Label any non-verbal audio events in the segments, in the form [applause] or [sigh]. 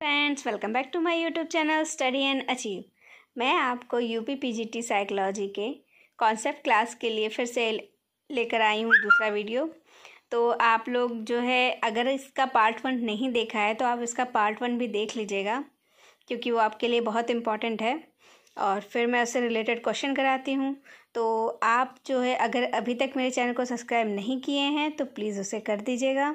Friends welcome back to my YouTube channel study and achieve मैं आपको UP PGT psychology के concept class के लिए फिर से लेकर आई हूँ दूसरा वीडियो तो आप लोग जो है अगर इसका पार्ट वन नहीं देखा है तो आप इसका पार्ट वन भी देख लीजिएगा क्योंकि वो आपके लिए बहुत इम्पॉर्टेंट है और फिर मैं उससे रिलेटेड क्वेश्चन कराती हूँ तो आप जो है अगर अभी तक मेरे चैनल को सब्सक्राइब नहीं किए हैं तो प्लीज़ उसे कर दीजिएगा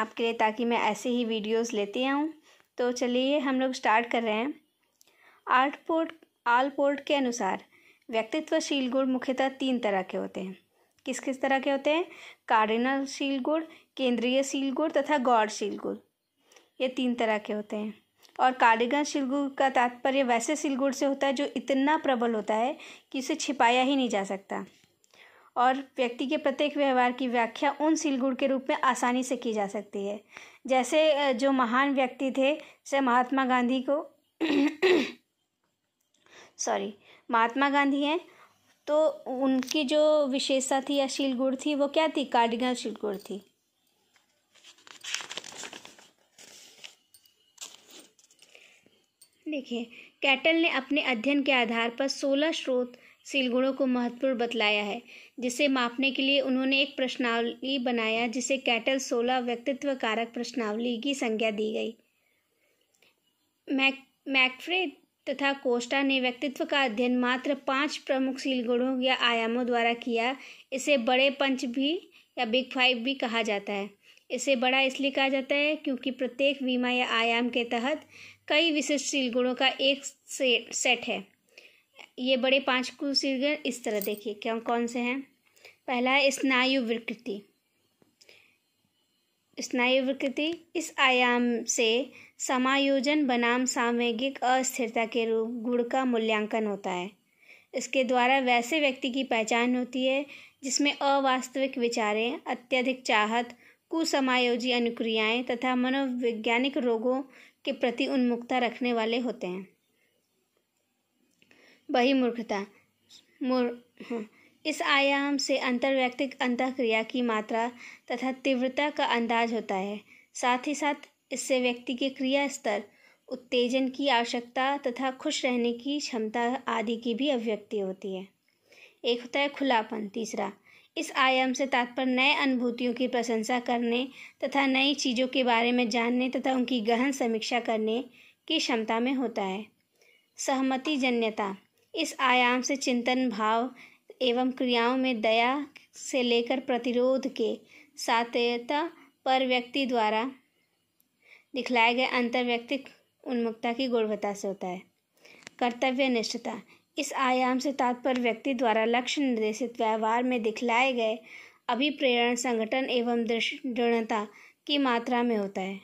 आपके लिए ताकि मैं ऐसे ही वीडियोस लेते आऊँ तो चलिए हम लोग स्टार्ट कर रहे हैं आर्ट पोर्ट आल पोर्ट के अनुसार व्यक्तित्वशील गुण मुख्यतः तीन तरह के होते हैं किस किस तरह के होते हैं कार्डिनल शील गुण केंद्रीय शील गुण तथा शील गुण ये तीन तरह के होते हैं और कार्डिगन शिलगुण का तात्पर्य वैसे शिलगुण से होता है जो इतना प्रबल होता है कि उसे छिपाया ही नहीं जा सकता और व्यक्ति के प्रत्येक व्यवहार की व्याख्या उन सील गुण के रूप में आसानी से की जा सकती है जैसे जो महान व्यक्ति थे जैसे महात्मा गांधी को [coughs] सॉरी महात्मा गांधी हैं तो उनकी जो विशेषता थी या शील गुण थी वो क्या थी कार्डिनल शील गुण थी देखिए कैटल ने अपने अध्ययन के आधार पर सोलह स्रोत सिलगुड़ों को महत्वपूर्ण बतलाया है जिसे मापने के लिए उन्होंने एक प्रश्नावली बनाया जिसे कैटल सोलह व्यक्तित्व कारक प्रश्नावली की संज्ञा दी गई मैक मैकफ्रे तथा कोस्टा ने व्यक्तित्व का अध्ययन मात्र पांच प्रमुख सिलगुड़ों या आयामों द्वारा किया इसे बड़े पंच भी या बिग फाइव भी कहा जाता है इसे बड़ा इसलिए कहा जाता है क्योंकि प्रत्येक बीमा या आयाम के तहत कई विशिष्ट सिलगुड़ों का एक सेट है ये बड़े पांच कुशीर्गण इस तरह देखिए क्या कौन से हैं पहला है स्नायु विकृति स्नायु विकृति इस आयाम से समायोजन बनाम सामयिक अस्थिरता के रूप गुण का मूल्यांकन होता है इसके द्वारा वैसे व्यक्ति की पहचान होती है जिसमें अवास्तविक विचारें अत्यधिक चाहत कुसमायोजी अनुक्रियाएं तथा मनोवैज्ञानिक रोगों के प्रति उन्मुखता रखने वाले होते हैं वही मूर्खता मूर् हाँ। इस आयाम से अंतर्व्यक्तिक अंतःक्रिया की मात्रा तथा तीव्रता का अंदाज होता है साथ ही साथ इससे व्यक्ति के क्रिया स्तर उत्तेजन की आवश्यकता तथा खुश रहने की क्षमता आदि की भी अभिव्यक्ति होती है एक होता है खुलापन तीसरा इस आयाम से तात्पर्य नए अनुभूतियों की प्रशंसा करने तथा नई चीज़ों के बारे में जानने तथा उनकी गहन समीक्षा करने की क्षमता में होता है सहमति जन्यता इस आयाम से चिंतन भाव एवं क्रियाओं में दया से लेकर प्रतिरोध के सातयता पर व्यक्ति द्वारा दिखलाए गए अंतर्व्यक्तिक उन्मुक्ता की गुणवत्ता से होता है कर्तव्य निष्ठता इस आयाम से तात्पर्य व्यक्ति द्वारा लक्ष्य निर्देशित व्यवहार में दिखलाए गए अभिप्रेरण संगठन एवं दृढ़ता की मात्रा में होता है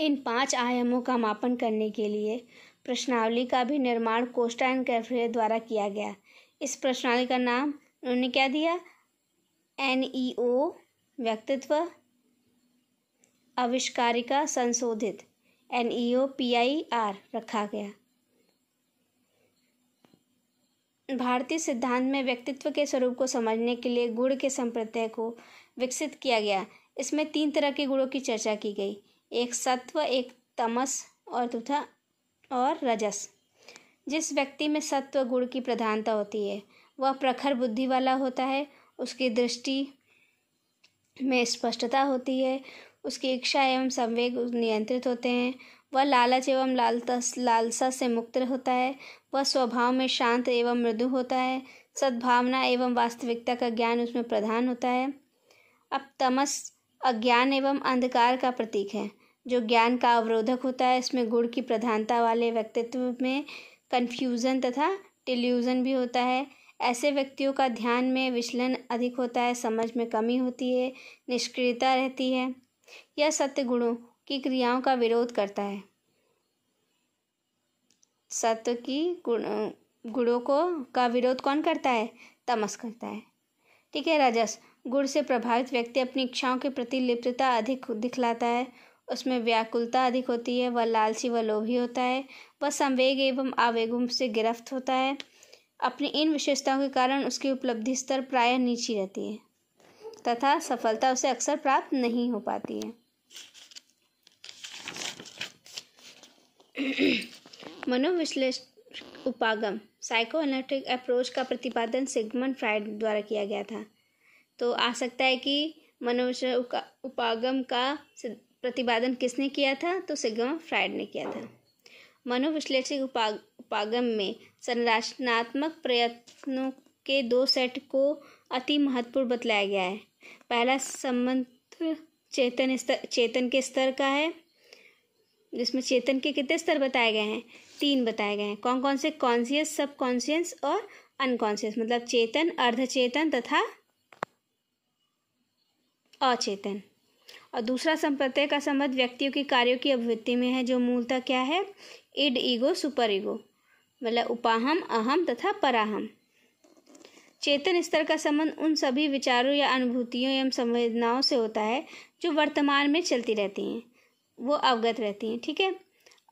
इन पांच आयामों का मापन करने के लिए प्रश्नावली का भी निर्माण कोस्टा एंड कैफ्रे द्वारा किया गया इस प्रश्नावली का नाम उन्होंने क्या दिया एन ई ओ व्यक्तित्व आविष्कारिका संशोधित N E O P I R रखा गया भारतीय सिद्धांत में व्यक्तित्व के स्वरूप को समझने के लिए गुण के संप्रत्यय को विकसित किया गया इसमें तीन तरह के गुणों की चर्चा की गई एक सत्व एक तमस और तथा और रजस जिस व्यक्ति में सत्व गुण की प्रधानता होती है वह प्रखर बुद्धि वाला होता है उसकी दृष्टि में स्पष्टता होती है उसकी इच्छा एवं संवेग नियंत्रित होते हैं वह लालच एवं लालता लालसा से मुक्त होता है वह स्वभाव में शांत एवं मृदु होता है सद्भावना एवं वास्तविकता का ज्ञान उसमें प्रधान होता है अब तमस अज्ञान एवं अंधकार का प्रतीक है जो ज्ञान का अवरोधक होता है इसमें गुण की प्रधानता वाले व्यक्तित्व में कन्फ्यूज़न तथा टिल्यूज़न भी होता है ऐसे व्यक्तियों का ध्यान में विचलन अधिक होता है समझ में कमी होती है निष्क्रियता रहती है यह सत्य गुणों की क्रियाओं का विरोध करता है सत्य की गुण गुणों को का विरोध कौन करता है तमस करता है ठीक है राजस गुण से प्रभावित व्यक्ति अपनी इच्छाओं के प्रति लिप्तता अधिक दिखलाता है उसमें व्याकुलता अधिक होती है वह लालची व लोभी होता है वह संवेग एवं आवेगों से गिरफ्त होता है अपनी इन विशेषताओं के कारण उसकी उपलब्धि स्तर प्रायः नीची रहती है तथा सफलता उसे अक्सर प्राप्त नहीं हो पाती है मनोविश्लेषण उपागम साइको अप्रोच का प्रतिपादन सिगमन फ्राइड द्वारा किया गया था तो आ सकता है कि मनोविश्लेषण उपागम का प्रतिपादन किसने किया था तो सिगम फ्राइड ने किया था मनोविश्लेषक उपाग, उपागम में संरचनात्मक प्रयत्नों के दो सेट को अति महत्वपूर्ण बतलाया गया है पहला संबंध चेतन स्तर चेतन के स्तर का है जिसमें चेतन के कितने स्तर बताए गए हैं तीन बताए गए हैं कौन कौन से कॉन्सियस सब कॉन्सियस और अनकॉन्सियस मतलब चेतन अर्धचेतन तथा अचेतन और दूसरा संप्रत्यय का संबंध व्यक्तियों के कार्यों की अभिवृत्ति में है जो मूलतः क्या है इड ईगो सुपर ईगो मतलब उपाहम अहम तथा पराहम चेतन स्तर का संबंध उन सभी विचारों या अनुभूतियों एवं संवेदनाओं से होता है जो वर्तमान में चलती रहती हैं वो अवगत रहती हैं ठीक है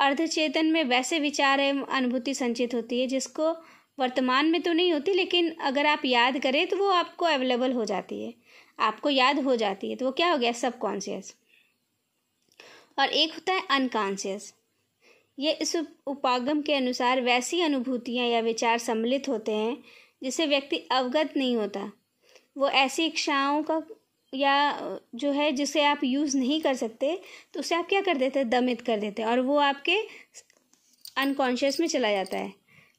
अर्धचेतन में वैसे विचार एवं अनुभूति संचित होती है जिसको वर्तमान में तो नहीं होती लेकिन अगर आप याद करें तो वो आपको अवेलेबल हो जाती है आपको याद हो जाती है तो वो क्या हो गया सबकॉन्शियस और एक होता है अनकॉन्शियस ये इस उपागम के अनुसार वैसी अनुभूतियाँ या विचार सम्मिलित होते हैं जिसे व्यक्ति अवगत नहीं होता वो ऐसी इच्छाओं का या जो है जिसे आप यूज़ नहीं कर सकते तो उसे आप क्या कर देते हैं दमित कर देते हैं और वो आपके अनकॉन्शियस में चला जाता है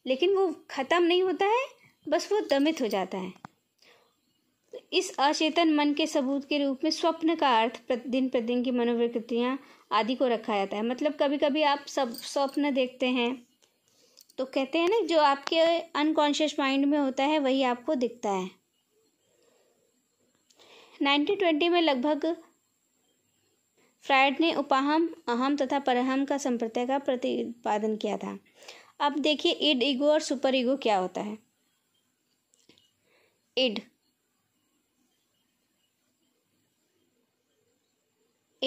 लेकिन वो ख़त्म नहीं होता है बस वो दमित हो जाता है इस अचेतन मन के सबूत के रूप में स्वप्न का अर्थ प्रतिदिन प्रतिदिन की मनोविकृतियाँ आदि को रखा जाता है मतलब कभी कभी आप सब स्वप्न देखते हैं तो कहते हैं ना जो आपके अनकॉन्शियस माइंड में होता है वही आपको दिखता है 1920 में लगभग फ्रायड ने उपाहम अहम तथा परहम का संप्रदाय का प्रतिपादन किया था अब देखिए इड ईगो और सुपर ईगो क्या होता है इड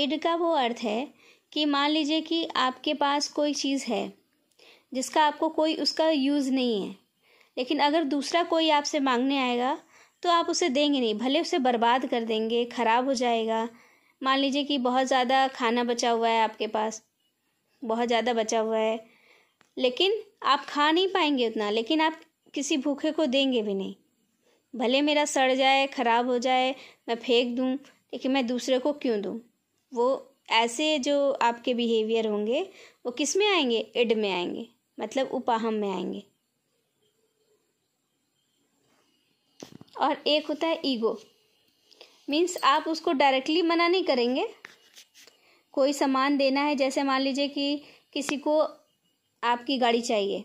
इड का वो अर्थ है कि मान लीजिए कि आपके पास कोई चीज़ है जिसका आपको कोई उसका यूज़ नहीं है लेकिन अगर दूसरा कोई आपसे मांगने आएगा तो आप उसे देंगे नहीं भले उसे बर्बाद कर देंगे ख़राब हो जाएगा मान लीजिए कि बहुत ज़्यादा खाना बचा हुआ है आपके पास बहुत ज़्यादा बचा हुआ है लेकिन आप खा नहीं पाएंगे उतना लेकिन आप किसी भूखे को देंगे भी नहीं भले मेरा सड़ जाए ख़राब हो जाए मैं फेंक दूँ लेकिन मैं दूसरे को क्यों दूँ वो ऐसे जो आपके बिहेवियर होंगे वो किस में आएंगे इड में आएंगे मतलब उपाहम में आएंगे और एक होता है ईगो मीन्स आप उसको डायरेक्टली मना नहीं करेंगे कोई सामान देना है जैसे मान लीजिए कि किसी को आपकी गाड़ी चाहिए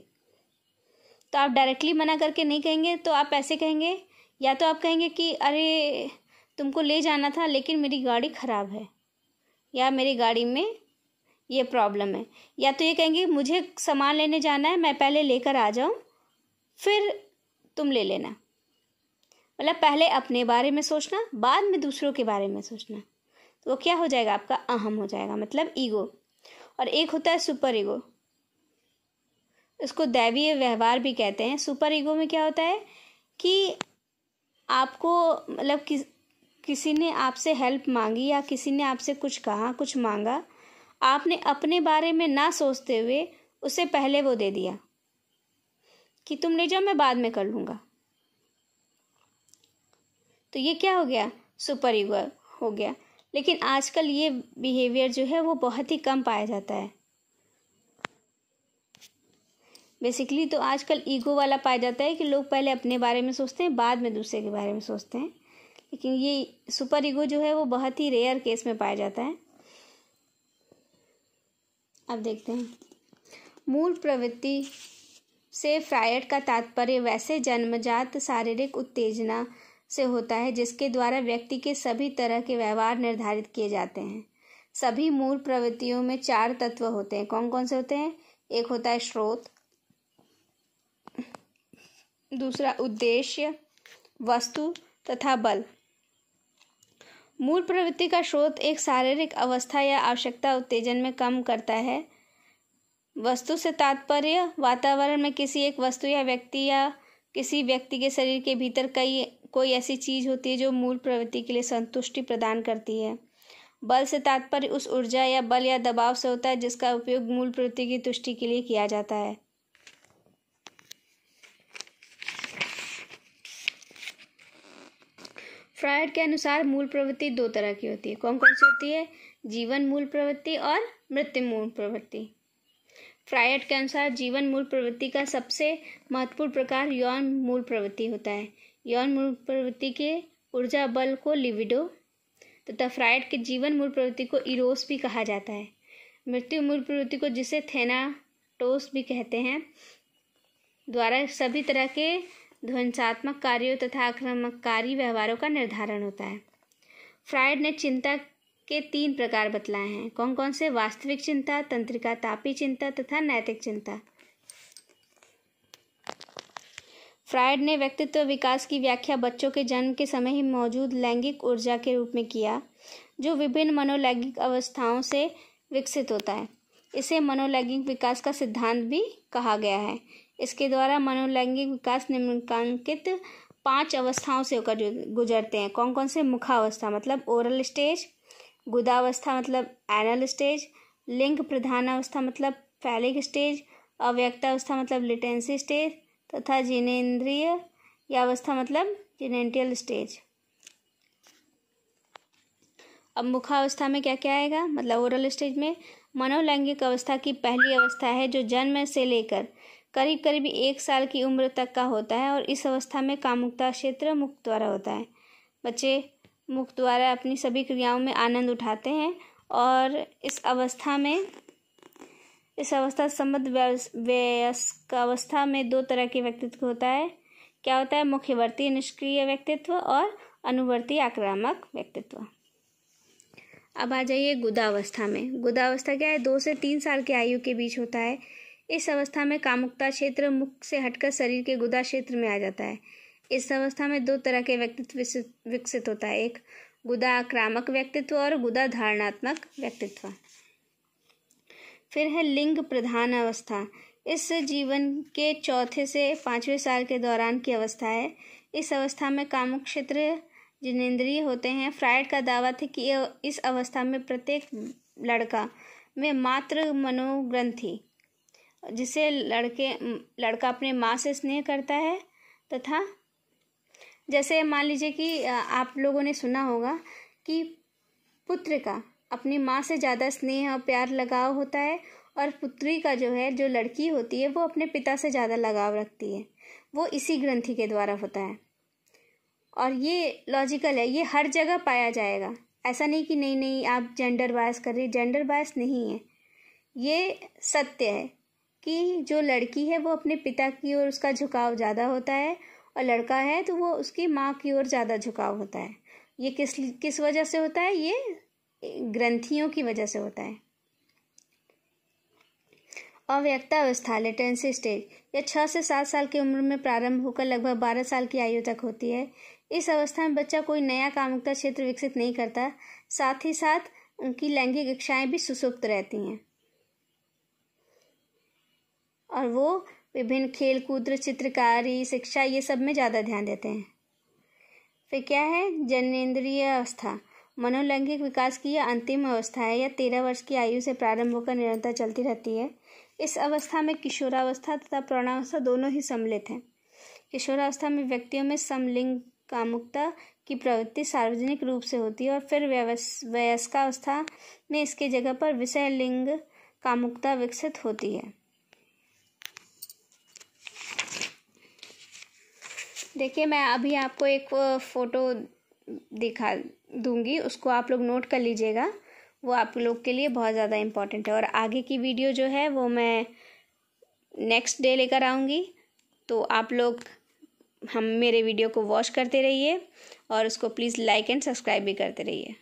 तो आप डायरेक्टली मना करके नहीं कहेंगे तो आप ऐसे कहेंगे या तो आप कहेंगे कि अरे तुमको ले जाना था लेकिन मेरी गाड़ी ख़राब है या मेरी गाड़ी में ये प्रॉब्लम है या तो ये कहेंगे मुझे सामान लेने जाना है मैं पहले लेकर आ जाऊँ फिर तुम ले लेना मतलब पहले अपने बारे में सोचना बाद में दूसरों के बारे में सोचना तो वो क्या हो जाएगा आपका अहम हो जाएगा मतलब ईगो और एक होता है सुपर ईगो इसको दैवीय व्यवहार भी कहते हैं सुपर ईगो में क्या होता है कि आपको मतलब किस किसी ने आपसे हेल्प मांगी या किसी ने आपसे कुछ कहा कुछ मांगा आपने अपने बारे में ना सोचते हुए उसे पहले वो दे दिया कि तुम ले जाओ मैं बाद में कर लूँगा तो ये क्या हो गया सुपर ईगो हो गया लेकिन आजकल ये बिहेवियर जो है वो बहुत ही कम पाया जाता है बेसिकली तो आजकल ईगो वाला पाया जाता है कि लोग पहले अपने बारे में सोचते हैं बाद में दूसरे के बारे में सोचते हैं लेकिन ये सुपर ईगो जो है वो बहुत ही रेयर केस में पाया जाता है अब देखते हैं मूल प्रवृत्ति से फ्रायड का तात्पर्य वैसे जन्मजात शारीरिक उत्तेजना से होता है जिसके द्वारा व्यक्ति के सभी तरह के व्यवहार निर्धारित किए जाते हैं सभी मूल प्रवृत्तियों में चार तत्व होते हैं कौन कौन से होते हैं एक होता है स्रोत दूसरा उद्देश्य वस्तु तथा बल मूल प्रवृत्ति का स्रोत एक शारीरिक अवस्था या आवश्यकता उत्तेजन में कम करता है वस्तु से तात्पर्य वातावरण में किसी एक वस्तु या व्यक्ति या किसी व्यक्ति के शरीर के भीतर कई कोई ऐसी चीज होती है जो मूल प्रवृत्ति के लिए संतुष्टि प्रदान करती है बल से तात्पर्य उस ऊर्जा या बल या दबाव से होता है जिसका उपयोग मूल प्रवृत्ति की तुष्टि के लिए किया जाता है फ्रायड के अनुसार मूल प्रवृत्ति दो तरह की होती है कौन कौन सी होती है जीवन मूल प्रवृत्ति और मृत्यु मूल प्रवृत्ति फ्रायड के अनुसार जीवन मूल प्रवृत्ति का सबसे महत्वपूर्ण प्रकार यौन मूल प्रवृत्ति होता है यौन मूल प्रवृत्ति के ऊर्जा बल को लिविडो तथा फ्रायड के जीवन मूल प्रवृत्ति को इरोस भी कहा जाता है मृत्यु मूल प्रवृत्ति को जिसे थेनाटोस भी कहते हैं द्वारा सभी तरह के ध्वंसात्मक कार्यों तथा आक्रामककारी व्यवहारों का निर्धारण होता है फ्राइड ने चिंता के तीन प्रकार बतलाए हैं कौन कौन से वास्तविक चिंता तंत्रिका तापी चिंता तथा नैतिक चिंता फ्रायड ने व्यक्तित्व विकास की व्याख्या बच्चों के जन्म के समय ही मौजूद लैंगिक ऊर्जा के रूप में किया जो विभिन्न मनोलैंगिक अवस्थाओं से विकसित होता है इसे मनोलैंगिक विकास का सिद्धांत भी कहा गया है इसके द्वारा मनोलैंगिक विकास निम्नलिखित पांच अवस्थाओं से होकर गुजरते हैं कौन कौन से मुखावस्था मतलब ओरल स्टेज गुदावस्था मतलब एनल स्टेज लिंग प्रधान अवस्था मतलब फैलिक स्टेज अव्यक्तावस्था मतलब लिटेंसी स्टेज तथा जिनेन्द्रिय या अवस्था मतलब जिनेटियल स्टेज अब मुखावस्था में क्या क्या आएगा मतलब ओरल स्टेज में मनोलैंगिक अवस्था की पहली अवस्था है जो जन्म से लेकर करीब करीब एक साल की उम्र तक का होता है और इस अवस्था में कामुकता क्षेत्र मुख द्वारा होता है बच्चे मुख द्वारा अपनी सभी क्रियाओं में आनंद उठाते हैं और इस अवस्था में इस अवस्था संबद्ध वयस्क अवस्था में दो तरह के व्यक्तित्व होता है क्या होता है मुख्यवर्ती निष्क्रिय व्यक्तित्व और अनुवर्ती आक्रामक व्यक्तित्व अब आ जाइए गुदावस्था में गुदावस्था क्या है दो से तीन साल की आयु के बीच होता है इस अवस्था में कामुकता क्षेत्र मुख से हटकर शरीर के गुदा क्षेत्र में आ जाता है इस अवस्था में दो तरह के व्यक्तित्व विकसित होता है एक गुदा आक्रामक व्यक्तित्व और गुदा धारणात्मक व्यक्तित्व फिर है लिंग प्रधान अवस्था इस जीवन के चौथे से पाँचवें साल के दौरान की अवस्था है इस अवस्था में कामुक क्षेत्र जिनेन्द्रिय होते हैं फ्राइड का दावा था कि इस अवस्था में प्रत्येक लड़का में मात्र मनोग्रंथी जिसे लड़के लड़का अपने माँ से स्नेह करता है तथा जैसे मान लीजिए कि आप लोगों ने सुना होगा कि पुत्र का अपनी माँ से ज़्यादा स्नेह और प्यार लगाव होता है और पुत्री का जो है जो लड़की होती है वो अपने पिता से ज़्यादा लगाव रखती है वो इसी ग्रंथि के द्वारा होता है और ये लॉजिकल है ये हर जगह पाया जाएगा ऐसा नहीं कि नहीं नहीं आप जेंडर बायस कर रही जेंडर बायस नहीं है ये सत्य है कि जो लड़की है वो अपने पिता की ओर उसका झुकाव ज़्यादा होता है और लड़का है तो वो उसकी माँ की ओर ज़्यादा झुकाव होता है ये किस किस वजह से होता है ये ग्रंथियों की वजह से होता है अव्यक्तावस्था लेटेंसी स्टेज यह छः से सात साल की उम्र में प्रारंभ होकर लगभग बारह साल की आयु तक होती है इस अवस्था में बच्चा कोई नया कामुकता क्षेत्र विकसित नहीं करता साथ ही साथ उनकी लैंगिक इच्छाएं भी सुसुप्त रहती हैं और वो विभिन्न खेल कूद चित्रकारी शिक्षा ये सब में ज़्यादा ध्यान देते हैं फिर क्या है जनेन्द्रीय अवस्था मनोलैंगिक विकास की यह अंतिम अवस्था है यह तेरह वर्ष की आयु से प्रारंभ होकर निरंतर चलती रहती है इस अवस्था में किशोरावस्था तथा प्रौणावस्था दोनों ही सम्मिलित हैं किशोरावस्था में व्यक्तियों में समलिंग कामुकता की प्रवृत्ति सार्वजनिक रूप से होती है और फिर वयस्कावस्था में इसके जगह पर विषय लिंग कामुकता विकसित होती है देखिए मैं अभी आपको एक फ़ोटो दिखा दूंगी उसको आप लोग नोट कर लीजिएगा वो आप लोग के लिए बहुत ज़्यादा इम्पॉर्टेंट है और आगे की वीडियो जो है वो मैं नेक्स्ट डे लेकर आऊँगी तो आप लोग हम मेरे वीडियो को वॉच करते रहिए और उसको प्लीज़ लाइक एंड सब्सक्राइब भी करते रहिए